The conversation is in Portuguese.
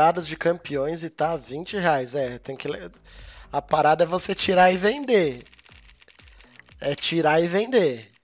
dados de campeões e tá 20 reais. É, tem que. A parada é você tirar e vender. É tirar e vender.